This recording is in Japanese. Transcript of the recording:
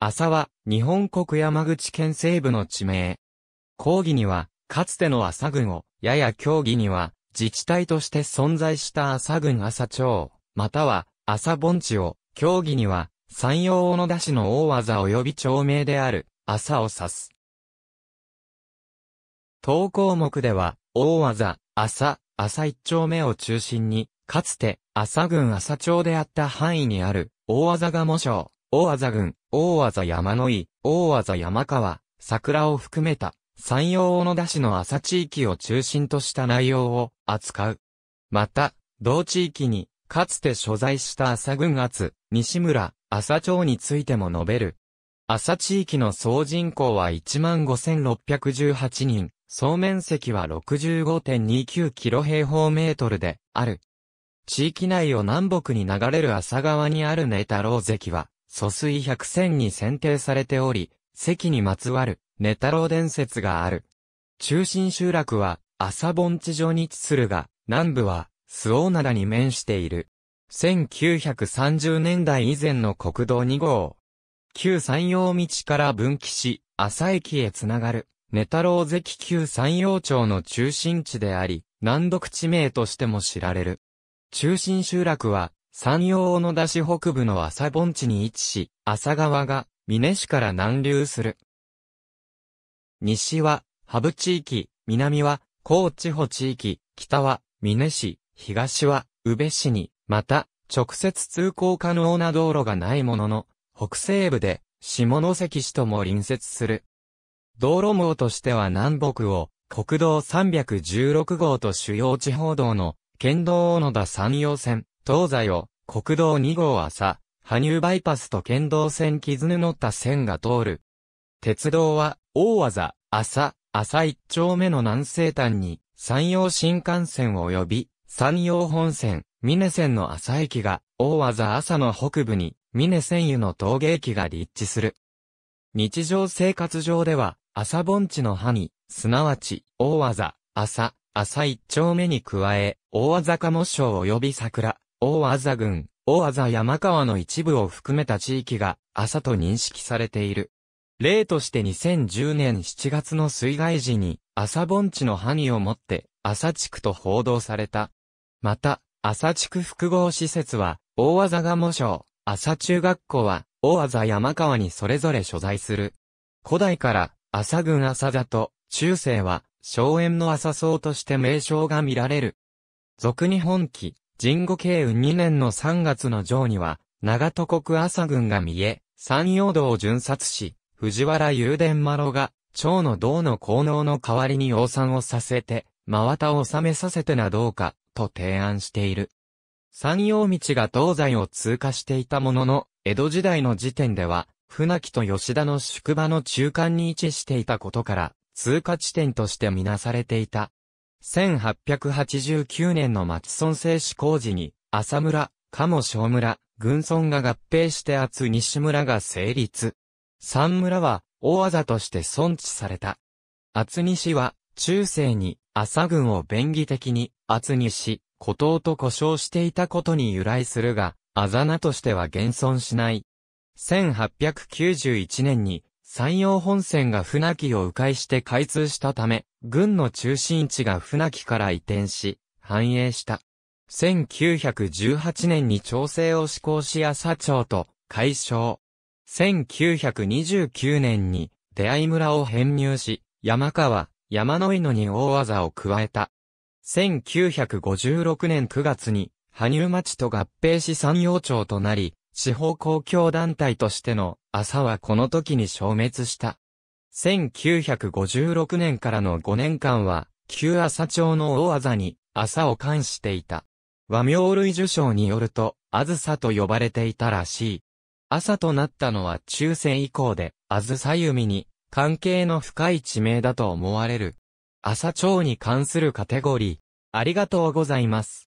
浅は、日本国山口県西部の地名。抗議には、かつての朝郡を、やや協議には、自治体として存在した朝郡朝町、または、朝盆地を、協議には、山陽小野田市の大技及び町名である、朝を指す。当項目では、大技、朝、朝一丁目を中心に、かつて、朝郡朝町であった範囲にある、大技が模章、大技郡、大技山の井、大技山川、桜を含めた、山陽小野田市の朝地域を中心とした内容を扱う。また、同地域に、かつて所在した朝群圧、西村、朝町についても述べる。朝地域の総人口は15,618人、総面積は65.29キロ平方メートルである。地域内を南北に流れる朝川にある根太郎関は、疎水百選に選定されており、関にまつわる、ネタロ伝説がある。中心集落は、朝盆地上に位置するが、南部は、周防灘に面している。1930年代以前の国道2号。旧山陽道から分岐し、朝駅へつながる、ネタロ関旧山陽町の中心地であり、南独地名としても知られる。中心集落は、山陽小野田市北部の朝盆地に位置し、朝川が、美祢市から南流する。西は、ハブ地域、南は、高地方地域、北は、美祢市、東は、宇部市に、また、直接通行可能な道路がないものの、北西部で、下関市とも隣接する。道路網としては南北を、国道316号と主要地方道の、県道小野田山陽線、東西を、国道2号朝、羽生バイパスと県道線絆のった線が通る。鉄道は、大技、朝、朝一丁目の南西端に、山陽新幹線及び、山陽本線、峰線の朝駅が、大技朝の北部に、峰線湯の峠駅が立地する。日常生活上では、朝盆地の歯に、すなわち、大技、朝、朝一丁目に加え、大技鴨章及び桜、大和郡、大和山川の一部を含めた地域が朝と認識されている。例として2010年7月の水害時に朝盆地の範囲をもって朝地区と報道された。また、朝地区複合施設は大和鴨省、朝中学校は大和山川にそれぞれ所在する。古代から朝郡朝座と中世は荘園の朝僧として名称が見られる。俗日本記、神護慶雲2年の3月の上には、長戸国朝軍が見え、山陽道を巡殺し、藤原雄伝麻呂が、蝶の道の効能の代わりに王山をさせて、真綿を収めさせてなどうか、と提案している。山陽道が東西を通過していたものの、江戸時代の時点では、船木と吉田の宿場の中間に位置していたことから、通過地点としてみなされていた。1889年の松村製紙工事に、浅村、鴨小村、軍村が合併して厚西村が成立。三村は、大技として村知された。厚西は、中世に、朝軍を便宜的に、厚西、孤島と呼称していたことに由来するが、あざなとしては現存しない。1891年に、山陽本線が船木を迂回して開通したため、軍の中心地が船木から移転し、繁栄した。1918年に調整を施行し朝町と解消。1929年に出会村を編入し、山川、山の井野に大技を加えた。1956年9月に、羽生町と合併し山陽町となり、地方公共団体としての朝はこの時に消滅した。1956年からの5年間は、旧朝町の大技に朝を冠していた。和名類受賞によると、あずさと呼ばれていたらしい。朝となったのは中世以降で、あずさ弓に関係の深い地名だと思われる。朝町に関するカテゴリー。ありがとうございます。